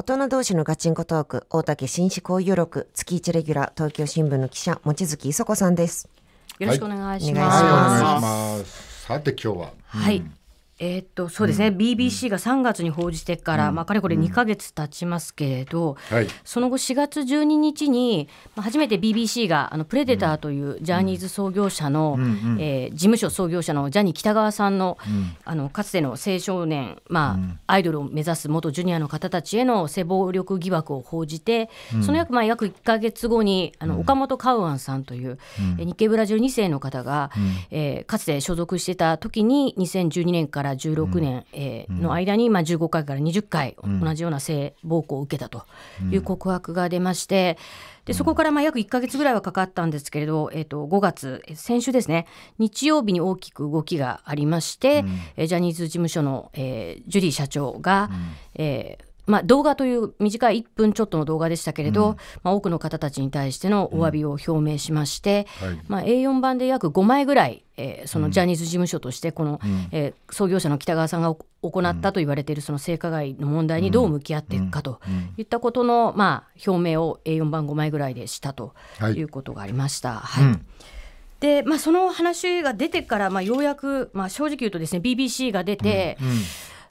大人同士のガチンコトーク、大竹紳士交友録、月一レギュラー、東京新聞の記者、望月磯子さんです。よろしくお願いします。はい、お願いします。さて今日は。はい。うんえー、っとそうですね、うん、BBC が3月に報じてから、うん、まあ、かれこれ2か月経ちますけれど、うんその後4月12日に、まあ、初めて BBC があのプレデターというジャニーズ創業者の、うん、えー、事務所創業者のジャニー喜多川さんの,、あのかつての青少年、まあアイドルを目指す元ジュニアの方たちへの性暴力疑惑を報じて、その約,、まあ、約1か月後にあの岡本カウアンさんという、うん、日系ブラジル2世の方が、うん、えー、かつて所属してた時に2012年からから16年、えの間に、まあ、15回から20回同じような性暴行を受けたという告白が出まして、でそこからまあ約1か月ぐらいはかかったんですけれど、えー、と5月先週ですね日曜日に大きく動きがありまして、えジャニーズ事務所の、えジュリー社長が、えーまあ、動画という短い1分ちょっとの動画でしたけれど、うん、まあ、多くの方たちに対してのお詫びを表明しまして、うんはい、まあ、A4 版で約5枚ぐらい、えー、そのジャニーズ事務所としてこの、うん、えー、創業者の北川さんが行ったと言われているその性加害の問題にどう向き合っていくかといったことの、まあ、表明を A4 版5枚ぐらいでしたということがありました。はい、はいで、まあ、その話が出てから、まあ、ようやく、まあ、正直言うとですね BBC が出て、うんうん、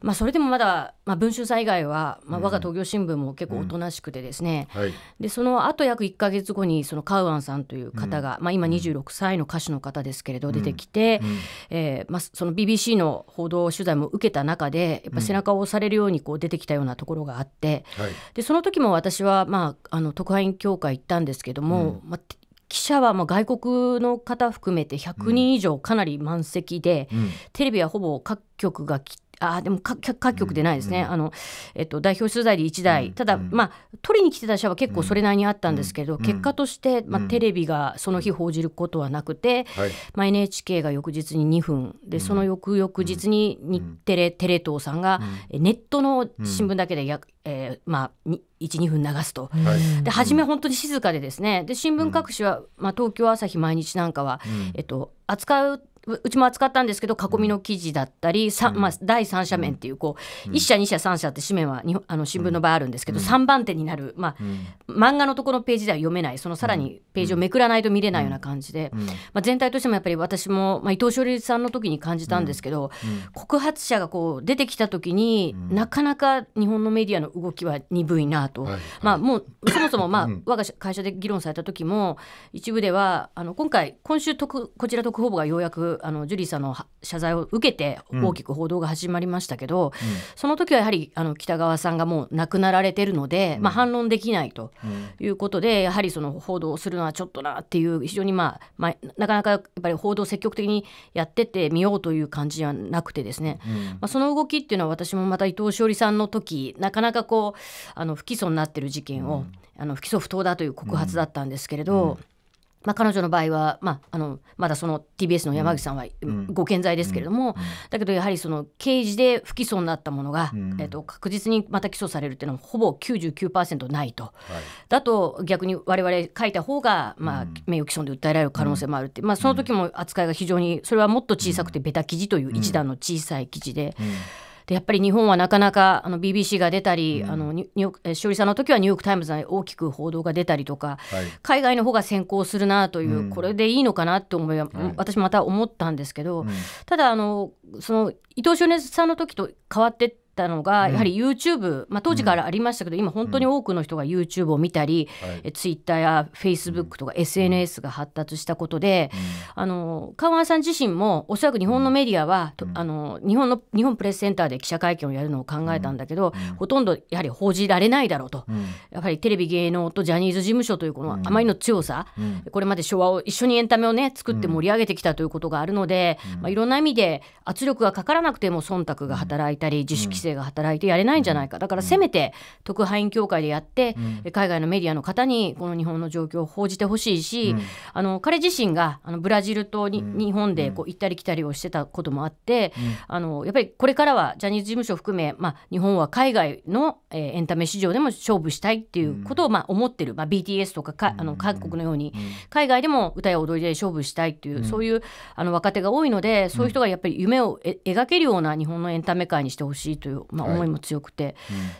まあ、それでもまだ、まあ、文春さん以外は、まあ、我が東京新聞も結構おとなしくてですね、うんうんはい、でそのあと約1か月後にそのカウアンさんという方が、うん、まあ、今26歳の歌手の方ですけれど出てきて、うん、えー、まあ、その BBC の報道取材も受けた中でやっぱ背中を押されるようにこう出てきたようなところがあって、はい、でその時も私は、まあ、あの特派員協会行ったんですけども、まあ、記者はまあ外国の方含めて100人以上かなり満席で、うん、テレビはほぼ各局が来て。あでも各局でないですね、うんあのえっと、代表取材で1台、うんうん、ただ、まあ、取りに来てた社は結構それなりにあったんですけど、うん結果として、まあ、テレビがその日報じることはなくて、はい、まあ、NHK が翌日に2分でその翌々日に日テレ、テレ東さんが、ネットの新聞だけでや、えー、まあ、12分流すと、はい、で初め本当に静かでですねで新聞各紙は、まあ、東京朝日毎日なんかは、えっと、扱ううちも扱ったんですけど囲みの記事だったり、うんまあ、第三者面っていうこう、うん、1社2社3社って紙面はあの新聞の場合あるんですけど、うん、3番手になる、まあ漫画のところのページでは読めないそのさらにページをめくらないと見れないような感じで、まあ、全体としてもやっぱり私も、まあ、伊藤勝利さんの時に感じたんですけど、告発者がこう出てきた時に、なかなか日本のメディアの動きは鈍いなと、はいはい、まあ、もうそもそも、まあ我が会社で議論された時も一部ではあの今回今週こちら特報部がようやくあのジュリーさんの謝罪を受けて大きく報道が始まりましたけど、うん、その時はやはりあの北川さんがもう亡くなられてるので、うん、まあ、反論できないということで、うん、やはりその報道するのはちょっとなっていう非常に、まあ、まあなかなかやっぱり報道積極的にやっててみようという感じはなくてですね、まあ、その動きっていうのは私もまた伊藤詩織さんの時なかなかこうあの不起訴になってる事件を、あの不起訴不当だという告発だったんですけれど。まあ、彼女の場合は、まあ、あのまだその TBS の山口さんはご健在ですけれども、うんうん、だけどやはりその刑事で不起訴になったものが、うん、えーと、確実にまた起訴されるっていうのはほぼ99%ないと、はい、だと逆に我々書いた方が、まあ、名誉毀損で訴えられる可能性もあるって、まあ、その時も扱いが非常にそれはもっと小さくてベタ記事という一段の小さい記事で。でやっぱり日本はなかなかあの BBC が出たり、うん、あのニューしおりさんの時はニューヨーク・タイムズで大きく報道が出たりとか、はい、海外の方が先行するなという、うん、これでいいのかなと思い、はい、私また思ったんですけど、うん、ただあのその伊藤少年さんの時と変わってたのが、やはり YouTube、まあ、当時からありましたけど、今本当に多くの人が YouTube を見たり、うん、Twitter や Facebook とか SNS が発達したことで、あの川原さん自身もおそらく日本のメディアは、あの日本の日本プレスセンターで記者会見をやるのを考えたんだけど、ほとんどやはり報じられないだろうと、やはりテレビ芸能とジャニーズ事務所というこのあまりの強さ、これまで昭和を一緒にエンタメをね作って盛り上げてきたということがあるので、まあ、いろんな意味で圧力がかからなくても忖度が働いたり自主規制が働いてやれないんじゃないかだからせめて特派員協会でやって、うん、海外のメディアの方にこの日本の状況を報じてほしいし、うん、あの彼自身があのブラジルとに、うん、日本でこう行ったり来たりをしてたこともあって、あのやっぱりこれからはジャニーズ事務所含め、まあ、日本は海外の、えー、エンタメ市場でも勝負したいっていうことを、まあ、思ってる、まあ、BTS とかかあの韓国のように海外でも歌や踊りで勝負したいっていう、そういうあの若手が多いのでそういう人がやっぱり夢を描けるような日本のエンタメ界にしてほしいというまあ、思いも強くて、はい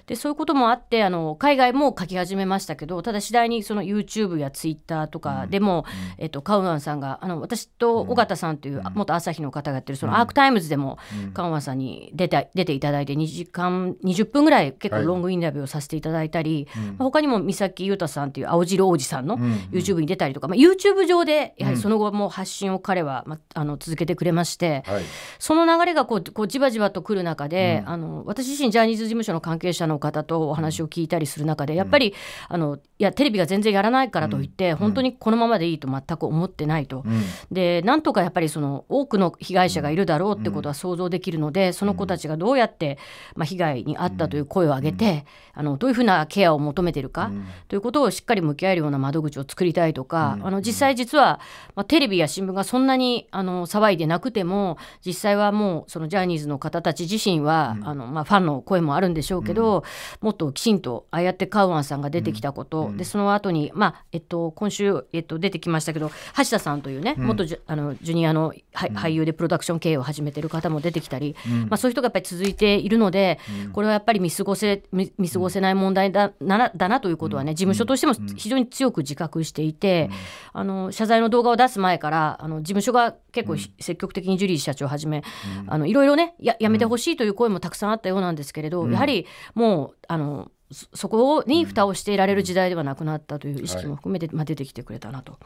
でそういうこともあってあの海外も書き始めましたけどただ次第にその YouTube や Twitter とかでも、うん、えっと、カウアンさんがあの私と尾形さんという、元朝日の方がやってるそのアークタイムズでも、カウアンさんに出て出ていただいて2時間20分ぐらい結構ロングインタビューをさせていただいたり、はい、まあ、他にも三崎裕太さんという青白王子さんの YouTube に出たりとか、まあ、YouTube 上でやはりその後も発信を彼は、まあ、あの続けてくれまして、はい、その流れがこうこうじわじわとくる中で、うん、あの私自身ジャニーズ事務所の関係者の方とお話を聞いたりする中でやっぱり、あのいやテレビが全然やらないからといって、本当にこのままでいいと全く思ってないと、でなんとかやっぱりその多くの被害者がいるだろうってことは想像できるので、その子たちがどうやって、まあ、被害に遭ったという声を上げて、あのどういうふうなケアを求めてるか、ということをしっかり向き合えるような窓口を作りたいとか、あの実際実は、まあ、テレビや新聞がそんなにあの騒いでなくても実際はもうそのジャニーズの方たち自身は、あのまあ、ファンの声もあるんでしょうけど、うん、もっときちんとああやってカウアンさんが出てきたこと、うん、でその後に、まあえっと、今週、えっと、出てきましたけど橋田さんというね、元ジュあのジュニアの俳優でプロダクション経営を始めてる方も出てきたり、まあ、そういう人がやっぱり続いているので、これはやっぱり見過ごせ見過ごせない問題だなだなということはね事務所としても非常に強く自覚していて、あの謝罪の動画を出す前からあの事務所が結構積極的にジュリー社長をはじめ、あのいろいろねややめてほしいという声もたくさんあっったようなんですけれど、うん、やはりもうあのそこに蓋をしていられる時代ではなくなったという意識も含めて、うんまあ、出てきてくれたなと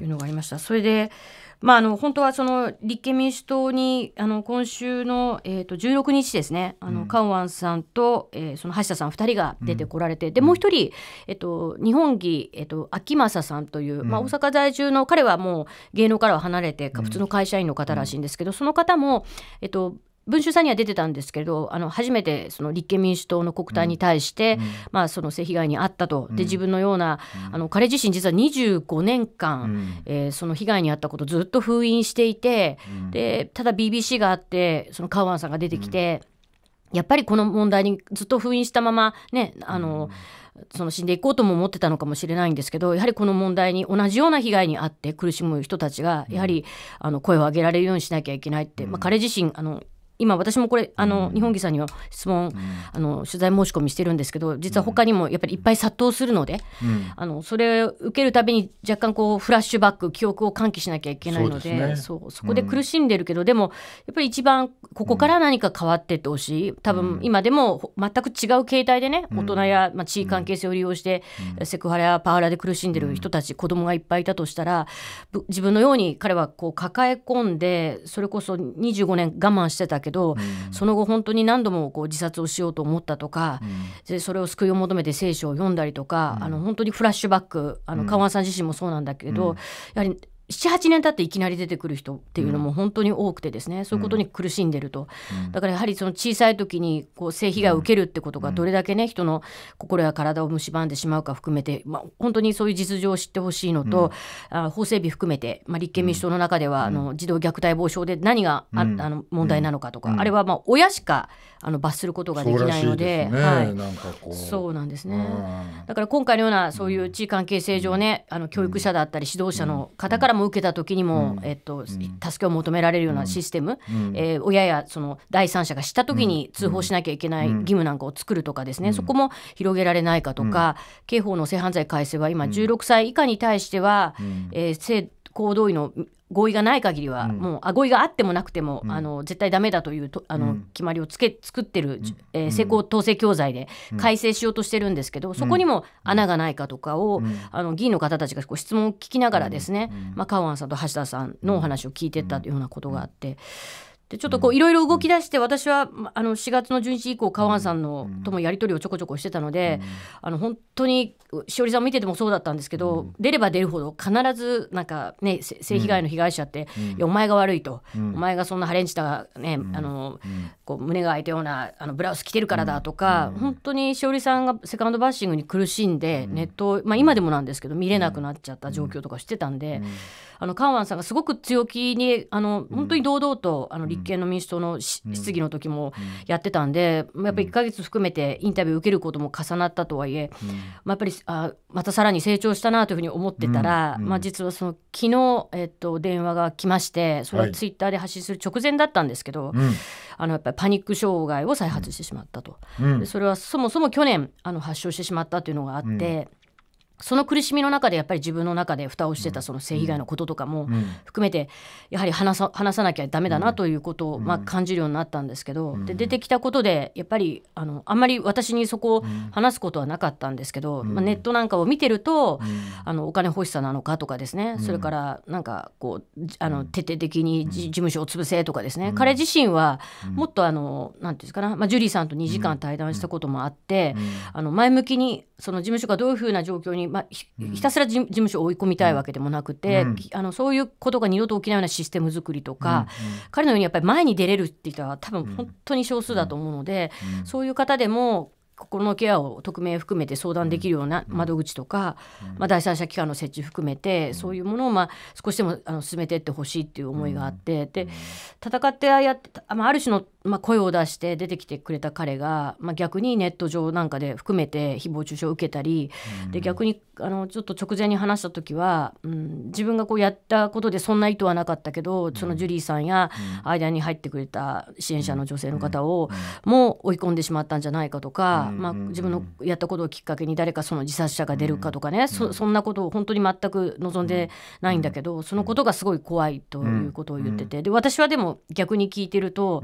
いうのがありました。はいうん、それで、まあ、あの本当はその立憲民主党にあの今週の、えー、と16日ですねあの、うん、カウアンさんと、えー、その橋田さん2人が出てこられて、でもう1人、えーと、日本議、えーと、秋政さんという、まあ、大阪在住の彼はもう芸能からは離れて普通の会社員の方らしいんですけど、その方も、えーと文春さんには出てたんですけどあの初めてその立憲民主党の国体に対して、うん、まあ、その性被害に遭ったと、うん、で自分のような、あの彼自身実は25年間、うん、えー、その被害に遭ったことをずっと封印していて、でただ BBC があってそのカウアンさんが出てきて。やっぱりこの問題にずっと封印したままね、あの、その死んでいこうとも思ってたのかもしれないんですけど、やはりこの問題に同じような被害に遭って苦しむ人たちが、やはり、あの声を上げられるようにしなきゃいけないって、まあ、彼自身、あの、今私もこれあの、日本木さんには質問、あの取材申し込みしてるんですけど実は他にもやっぱりいっぱい殺到するので、あのそれを受けるたびに若干こうフラッシュバック記憶を喚起しなきゃいけないのでそうそこで苦しんでるけど、でもやっぱり一番ここから何か変わってってほしい多分今でも全く違う形態でね大人や、まあ、地位関係性を利用してセクハラやパワハラで苦しんでる人たち、子供がいっぱいいたとしたら自分のように彼はこう抱え込んでそれこそ25年我慢してたけどけど、うん、その後本当に何度もこう自殺をしようと思ったとか、うん、それを救いを求めて聖書を読んだりとか、うん、あの本当にフラッシュバックあの川さん自身もそうなんだけど、やはり78年経っていきなり出てくる人っていうのも本当に多くてですね、うん、そういうことに苦しんでると、うん、だからやはりその小さい時にこう性被害を受けるってことがどれだけね、人の心や体を蝕んでしまうか含めて、まあ、本当にそういう実情を知ってほしいのと、うん、あ法整備含めて、まあ、立憲民主党の中では、あの児童虐待防止法で何があ、あの問題なのかとか、あれはまあ親しかあの罰することができないので、はい、そうなんですね、だから今回のようなそういう地位関係性上ね、あの教育者だったり指導者の方からもも受けた時にも、えっと、助けを求められるようなシステム、えー、親やその第三者が知った時に通報しなきゃいけない義務なんかを作るとかですね、そこも広げられないかとか、刑法の性犯罪改正は今16歳以下に対しては、えー、性行動為の合意がない限りは、もうあ合意があってもなくても、あの絶対ダメだというとあの、決まりをつけ作ってる、えー、施行統制教材で改正しようとしてるんですけど、そこにも穴がないかとかを、あの議員の方たちがこう質問を聞きながらですね、まあ、カウアンさんと橋田さんのお話を聞いてったというようなことがあって。でちょっとこういろいろ動き出して私はあの4月の11日以降カワンさんのともやり取りをちょこちょこしてたので、あの本当にしおりさん見ててもそうだったんですけど、出れば出るほど必ずなんかね性被害の被害者って、お前が悪いと、お前がそんなハレンチたね、あのこう胸が開いたようなあのブラウス着てるからだとか、本当にしおりさんがセカンドバッシングに苦しんで、ネット、まあ、今でもなんですけど見れなくなっちゃった状況とかしてたんで、あのカワンさんがすごく強気にあの本当に堂々とあの立立憲の民主党の、質疑の時もやってたんで、やっぱり1か月含めてインタビューを受けることも重なったとはいえ、まあ、やっぱりあまたさらに成長したなというふうに思ってたら、まあ、実はその昨日、えっと、電話が来ましてそれはツイッターで発信する直前だったんですけど、あのやっぱりパニック障害を再発してしまったと、それはそもそも去年あの発症してしまったというのがあって。その苦しみの中でやっぱり自分の中で蓋をしてたその性被害のこととかも含めてやはり話さ話さなきゃダメだなということをまあ感じるようになったんですけどで出てきたことでやっぱりあのあんまり私にそこを話すことはなかったんですけど、まあ、ネットなんかを見てるとあのお金欲しさなのかとかですねそれからなんかこうあの徹底的に事務所を潰せとかですね彼自身はもっとあのなんていうんですかな、まあ、ジュリーさんと2時間対談したこともあってあの前向きにその事務所がどういうふうな状況にまあ、ひたすら事務所を追い込みたいわけでもなくて、うん、あのそういうことが二度と起きないようなシステム作りとか、うんうん、彼のようにやっぱり前に出れるって人は多分本当に少数だと思うので、うん、そういう方でも心のケアを匿名含めて相談できるような窓口とか、うん、まあ、第三者機関の設置含めて、うん、そういうものをまあ少しでもあの進めていってほしいっていう思いがあって、うん、で戦ってああやって、まあ、ある種のまあ、声を出して出てきてくれた彼が、まあ、逆にネット上なんかで含めて誹謗中傷を受けたり、うん、で逆にあのちょっと直前に話した時は、うん、自分がこうやったことでそんな意図はなかったけど、そのジュリーさんや間に入ってくれた支援者の女性の方をもう追い込んでしまったんじゃないかとか、まあ、自分のやったことをきっかけに誰かその自殺者が出るかとかね、そそんなことを本当に全く望んでないんだけど、そのことがすごい怖いということを言っててで私はでも逆に聞いてると。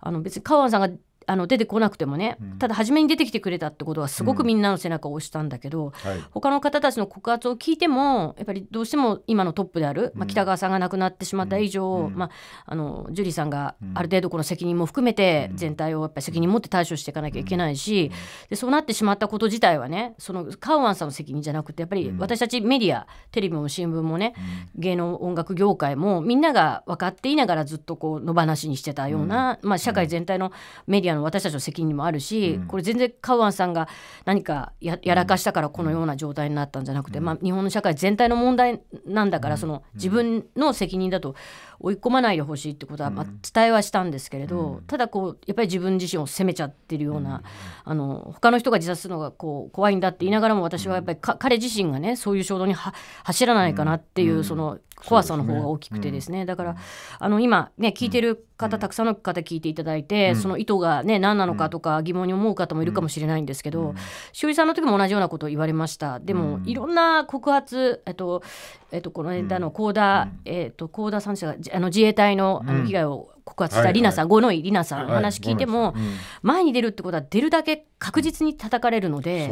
あの別に川野さんがあの出てこなくてもね、うん、ただ初めに出てきてくれたってことはすごくみんなの背中を押したんだけど、うんはい、他の方たちの告発を聞いてもやっぱりどうしても今のトップである、まあ、北川さんが亡くなってしまった以上、まあ、のジュリーさんがある程度この責任も含めて全体をやっぱ責任持って対処していかなきゃいけないし、でそうなってしまったこと自体はねそのカウアンさんの責任じゃなくてやっぱり私たちメディアテレビも新聞もね、芸能音楽業界もみんなが分かっていながらずっとこう野放しにしてたような、まあ、社会全体のメディアのの私たちの責任もあるし、うん、これ全然カウアンさんが何かやらかしたからこのような状態になったんじゃなくて、うん、まあ、日本の社会全体の問題なんだから、その自分の責任だと追い込まないでほしいってことは、まあ、伝えはしたんですけれど、ただこうやっぱり自分自身を責めちゃってるような、あの他の人が自殺するのがこう怖いんだって言いながらも私はやっぱり彼自身がねそういう衝動に走らないかなっていう、その怖さの方が大きくてですね、ねうん、だから、あの今ね聞いてる方、たくさんの方聞いていただいて、その意図がね何なのかとか疑問に思う方もいるかもしれないんですけど、しおりさんの時も同じようなことを言われましたでも、いろんな告発えっとえっとこの間の高田、えっと高田さんでしたあの自衛隊のあの被害を告発したりなさん、五ノ井リナさん話聞いても、前に出るってことは出るだけ確実に叩かれるので、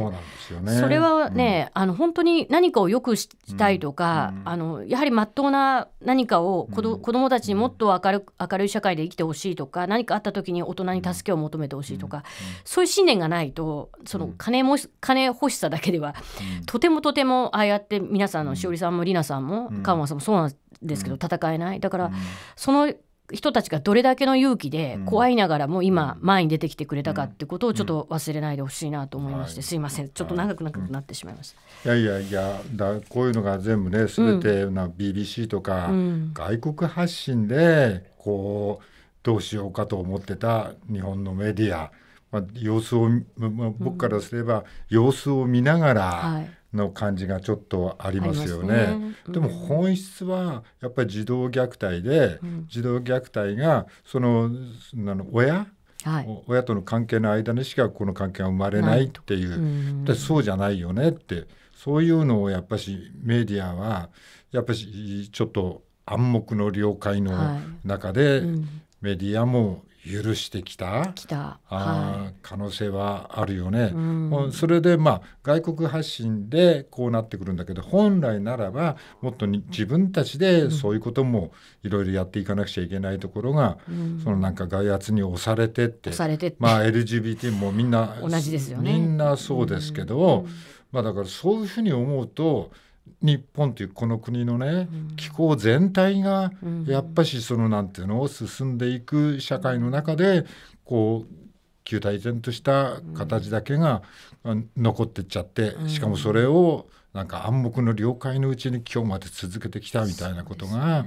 それはね、あの本当に何かをよくしたいとか、あのやはりまっとうな何かを子ど、もたちにもっと明る明るい社会で生きてほしいとか、何かあった時に大人に助けを求めてほしいとか、そういう信念がないと、その金も金欲しさだけでは、とてもとてもああやって皆さんのしおりさんもりなさんも、ん、川間さんもそうなんですけど、戦えない。だから、その人たちがどれだけの勇気で怖いながらも今前に出てきてくれたかってことをちょっと忘れないでほしいなと思いまして、すいませんちょっと長く長くなってしまいました、いやいやいやだこういうのが全部ね全てな BBC とか外国発信でこうどうしようかと思ってた日本のメディア、まあ、様子を、まあ、僕からすれば様子を見ながら、はいの感じがちょっとありますよね。ねうん、でも本質はやっぱり児童虐待で、うん、児童虐待がそのあの親はい、親との関係の間にしかこの関係が生まれないっていう、うそうじゃないよねってそういうのをやっぱしメディアはやっぱしちょっと暗黙の了解の中で、メディアも許してきたきた、はい、可能性はあるよね、うん、それでまあ外国発信でこうなってくるんだけど本来ならばもっと自分たちでそういうこともいろいろやっていかなくちゃいけないところが、うん、そのなんか外圧に押されてってまあ LGBT もみんな 同じですよねみんなそうですけど、うん、まあだからそういうふうに思うと。日本というこの国のね、気候全体がやっぱしそのなんていうのを進んでいく社会の中でこう旧大然とした形だけが残ってっちゃってしかもそれをなんか暗黙の了解のうちに今日まで続けてきたみたいなことが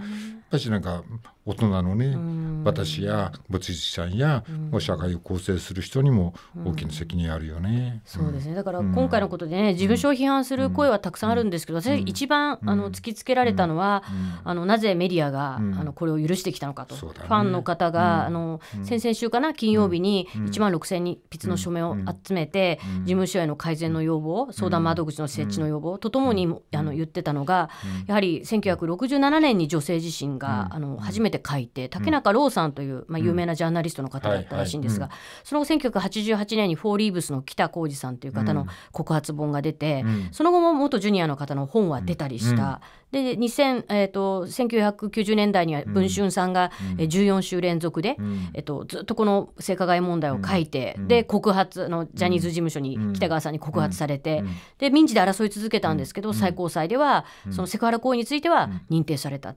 ぱしなんか大人のね、私や物質さんや、社会を構成する人にも大きな責任あるよね、そうですねだから今回のことでね、事務所を批判する声はたくさんあるんですけど、私一番、あの突きつけられたのは、あのなぜメディアが、あのこれを許してきたのかと、ファンの方が、あの先々週かな金曜日に1万6,000人筆の署名を集めて、事務所への改善の要望相談窓口の設置の要望とともにあの言ってたのが、やはり1967年に女性自身んが、あの初めて書いて竹中朗さんという、まあ、有名なジャーナリストの方だったらしいんですが、その後1988年に「フォーリーブス」の北浩二さんという方の告発本が出て、その後も元ジュニアの方の本は出たりした。で2000、えーと、1990年代には文春さんが、14週連続で、うん、えーと、ずっとこの性加害問題を書いて、うん、で告発のジャニーズ事務所に北川さんに告発されて、で民事で争い続けたんですけど、最高裁ではそのセクハラ行為については認定された、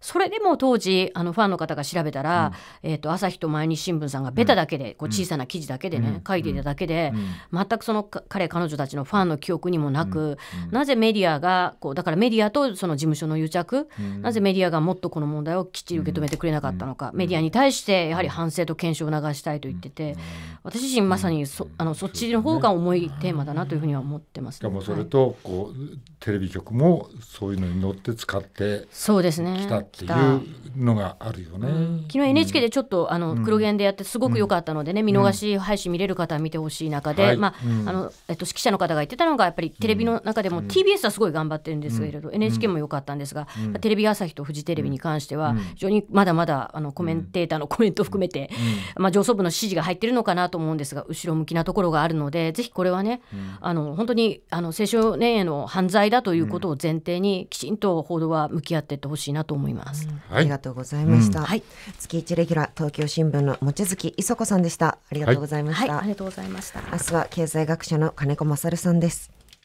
それでも当時あのファンの方が調べたら、えー、と朝日と毎日新聞さんがベタだけで、こう小さな記事だけでね、書いていただけで、全くその彼彼女たちのファンの記憶にもなく、なぜメディアがこうだからメディアとその事務所の癒着、なぜメディアがもっとこの問題をきっちり受け止めてくれなかったのか、メディアに対してやはり反省と検証を促したいと言ってて、私自身まさにそあのそっちの方が重いテーマだなというふうには思ってます、ね、しかもそれとこう、テレビ局もそういうのに乗って使ってそうですね。来たっていういうのがあるよね、昨日 NHK でちょっとあの黒弦でやってすごく良かったのでね、見逃し配信見れる方は見てほしい中で、まああのえっと指揮者の方が言ってたのがやっぱりテレビの中でも、TBS はすごい頑張ってるんですけれど、NHK も良かったんですが、テレビ朝日とフジテレビに関しては非常にまだまだあのコメンテーターのコメントを含めて、まあ上層部の指示が入ってるのかなと思うんですが後ろ向きなところがあるのでぜひこれはね、あの本当にあの青少年への犯罪だということを前提にきちんと報道は向き合っていってほしいなと思います。。ありがとうございました。はい、月一レギュラー東京新聞の望月磯子さんでした。ありがとうございました。ありがとうございました。明日は経済学者の金子勝さんです。